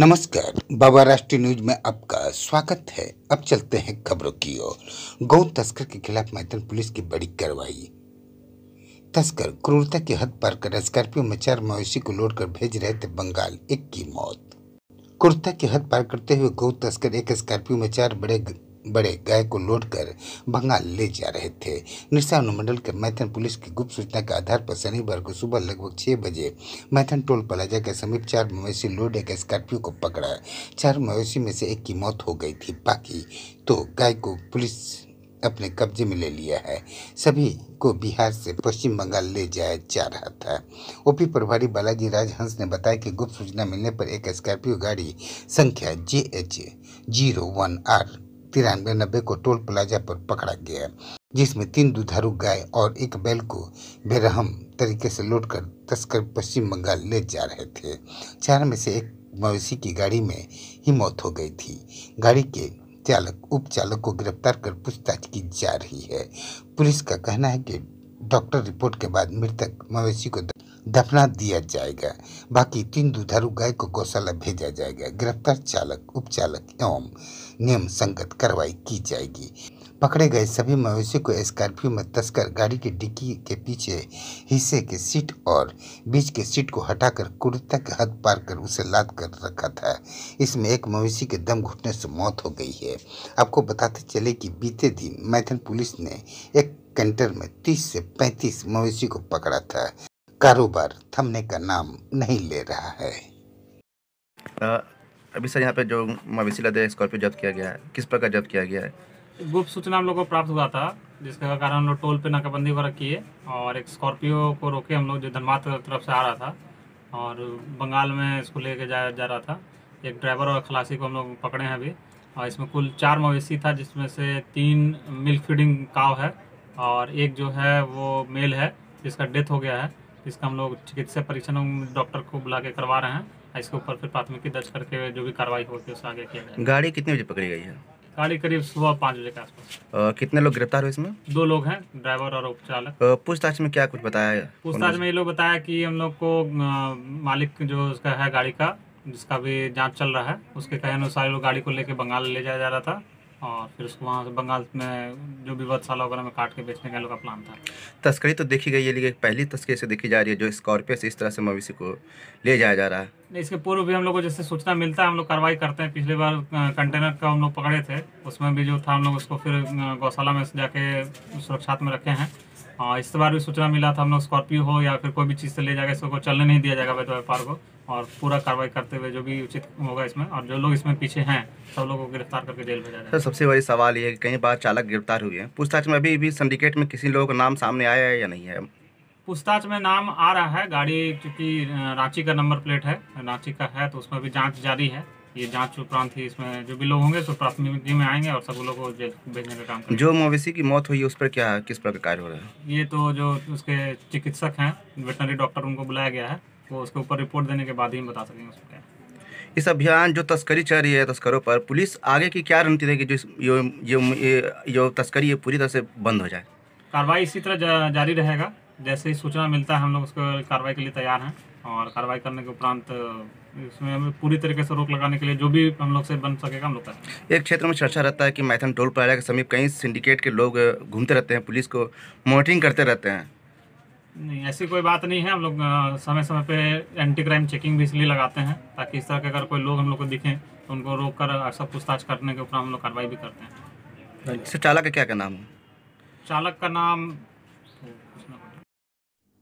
नमस्कार बाबा राष्ट्रीय न्यूज में आपका स्वागत है अब चलते हैं खबरों की ओर गौ तस्कर के खिलाफ मैथन पुलिस की बड़ी कार्रवाई तस्कर क्रूरता की हद पार कर स्कॉर्पियो में चार मवेशी को लोड कर भेज रहे थे बंगाल एक की मौत क्रूरता की हद पार करते हुए गौ तस्कर एक स्कॉर्पियो में चार बड़े बड़े गाय को लौट कर बंगाल ले जा रहे थे निरसा अनुमंडल के मैथन पुलिस की गुप्त सूचना के आधार पर शनिवार को सुबह लगभग छह बजे मैथन टोल प्लाजा के समीप चार मवेशी लोड एक स्कॉर्पियो को पकड़ा चार मवेशी में से एक की मौत हो गई थी बाकी तो गाय को पुलिस अपने कब्जे में ले लिया है सभी को बिहार से पश्चिम बंगाल ले जाया जा रहा था ओपी प्रभारी बालाजी राज हंस ने बताया कि गुप्त सूचना मिलने पर एक स्कॉर्पियो गाड़ी संख्या J H zero one R तिरानवे नब्बे को टोल प्लाजा पर पकड़ा गया जिसमें तीन दुधारू गाय और एक बैल को बेरहम तरीके से कर तस्कर पश्चिम बंगाल ले जा रहे थे चार में से एक मवेशी की गाड़ी में ही मौत हो गई थी गाड़ी के चालक उप चालक को गिरफ्तार कर पूछताछ की जा रही है पुलिस का कहना है कि डॉक्टर रिपोर्ट के बाद मृतक मवेशी को दफना दिया जाएगा बाकी तीन दुधारू गाय को गौशाला भेजा जाएगा गिरफ्तार चालक उपचालक एवं नियम संगत कार्रवाई की जाएगी पकड़े गए सभी मवेशी को स्कॉर्पियो में तस्कर गाड़ी के डिक्की के पीछे हिस्से के सीट और बीच के सीट को हटाकर कुर्ता के हद पार कर उसे लाद कर रखा था इसमें एक मवेशी के दम घुटने से मौत हो गई है आपको बताते चले कि बीते दिन मैथन पुलिस ने एक कैंटर में 30 से 35 मवेशी को पकड़ा था कारोबार थमने का नाम नहीं ले रहा है आ, अभी सर यहाँ पे जो मवेशी लदे स्कॉर्पियो जब्त किया गया है किस प्रकार जब्त किया गया है गुप्त सूचना हम लोग को प्राप्त हुआ था जिसके कारण हम लोग टोल पे नाकाबंदी वगैरह किए और एक स्कॉर्पियो को रोके हम लोग जो धनबाद तरफ से आ रहा था और बंगाल में इसको लेके जाया जा रहा था एक ड्राइवर और खलासी को हम लोग पकड़े हैं अभी और इसमें कुल चार मवेशी था जिसमें से तीन मिल्क फीडिंग काव है और एक जो है वो मेल है जिसका डेथ हो गया है इसका हम लोग चिकित्सा परीक्षण डॉक्टर को बुला के करवा रहे हैं इसके ऊपर फिर प्राथमिकी दर्ज करके जो भी कार्रवाई होती है उसे आगे किया जाएगा गाड़ी कितने बजे पकड़ी गई है गाड़ी करीब सुबह पाँच बजे के आसपास कितने लोग गिरफ्तार हुए इसमें दो लोग हैं ड्राइवर और उपचालक पूछताछ में क्या कुछ बताया पूछताछ में ये लोग बताया कि हम लोग को मालिक जो उसका है गाड़ी का जिसका भी जांच चल रहा है उसके कहे अनुसार लोग गाड़ी को लेकर बंगाल ले जाया जा रहा था और फिर उसको वहाँ से बंगाल में जो भी वधशाला वगैरह में काट के बेचने का लोग का प्लान था तस्करी तो देखी गई है लेकिन पहली तस्करी से देखी जा रही है जो स्कॉर्पियो से इस तरह से मवेशी को ले जाया जा रहा है इसके पूर्व भी हम लोग को जैसे सूचना मिलता है हम लोग कार्रवाई करते हैं पिछले बार कंटेनर का हम लोग पकड़े थे उसमें भी जो था हम लोग उसको फिर गौशाला में जाके सुरक्षात में रखे हैं आ, हाँ, इस बार भी सूचना मिला था हम लोग स्कॉर्पियो हो या फिर कोई भी चीज़ से ले जाएगा इसको चलने नहीं दिया जाएगा वैध व्यापार को और पूरा कार्रवाई करते हुए जो भी उचित होगा इसमें और जो लोग इसमें पीछे हैं सब लोगों को गिरफ्तार करके जेल भेजा सर सबसे बड़ी सवाल ये कई बार चालक गिरफ्तार हुए हैं पूछताछ में अभी भी सिंडिकेट में किसी लोगों का नाम सामने आया है या नहीं है पूछताछ में नाम आ रहा है गाड़ी चूँकि रांची का नंबर प्लेट है रांची का है तो उसमें भी जाँच जारी है ये जांच उपरांत ही इसमें जो भी लोग होंगे सो प्राथमिकी में आएंगे और सब लोग को जेल भेजने का काम जो मवेशी की मौत हुई है उस पर क्या किस प्रकार कार्य हो रहा है ये तो जो उसके चिकित्सक हैं वेटनरी डॉक्टर उनको बुलाया गया है वो उसके ऊपर रिपोर्ट देने के बाद ही बता सकेंगे उसके इस अभियान जो तस्करी चल रही है तस्करों पर पुलिस आगे की क्या रणनीति रहेगी जो यो, यो, ये तस्करी है पूरी तरह से बंद हो जाए कार्रवाई इसी तरह जा, जारी रहेगा जैसे ही सूचना मिलता है हम लोग उसको कार्रवाई के लिए तैयार हैं और कार्रवाई करने के उपरांत इसमें हमें पूरी तरीके से रोक लगाने के लिए जो भी हम लोग से बन सकेगा हम लोग करेंगे एक क्षेत्र में चर्चा रहता है कि मैथन टोल प्लाजा के समीप कई सिंडिकेट के लोग घूमते रहते हैं पुलिस को मॉनिटरिंग करते रहते हैं नहीं ऐसी कोई बात नहीं है हम लोग समय समय पे एंटी क्राइम चेकिंग भी इसलिए लगाते हैं ताकि इस तरह के अगर कोई लोग हम लोग को दिखें तो उनको रोक कर सब पूछताछ करने के ऊपर हम लोग कार्रवाई भी करते हैं चालक का क्या क्या नाम है चालक का नाम तो